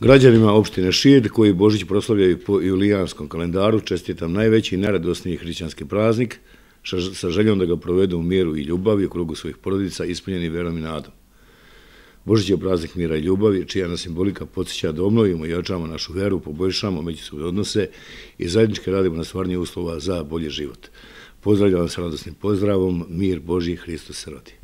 Građanima opštine Šid, koji Božić proslavljaju po julijanskom kalendaru, čestitam najveći i najradosniji hrićanski praznik, sa željom da ga provedu u miru i ljubavi u krugu svojih porodica, ispunjeni verom i nadom. Božić je praznik mira i ljubavi, čija nas simbolika podsjeća da obnovimo i očamo našu veru, poboljšamo međusobne odnose i zajednički radimo na stvarnje uslova za bolji život. Pozdravljam vam s radosnim pozdravom, mir Boži, Hristo se rodi.